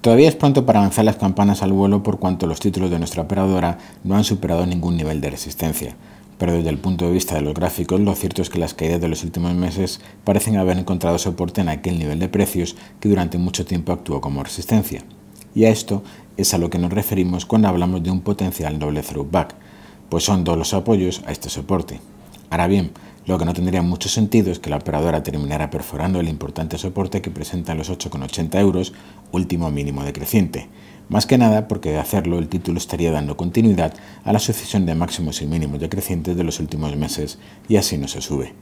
Todavía es pronto para lanzar las campanas al vuelo por cuanto los títulos de nuestra operadora no han superado ningún nivel de resistencia, pero desde el punto de vista de los gráficos lo cierto es que las caídas de los últimos meses parecen haber encontrado soporte en aquel nivel de precios que durante mucho tiempo actuó como resistencia. Y a esto es a lo que nos referimos cuando hablamos de un potencial doble throwback, pues son dos los apoyos a este soporte. Ahora bien, lo que no tendría mucho sentido es que la operadora terminara perforando el importante soporte que presentan los 8,80 euros, último mínimo decreciente. Más que nada porque de hacerlo el título estaría dando continuidad a la sucesión de máximos y mínimos decrecientes de los últimos meses y así no se sube.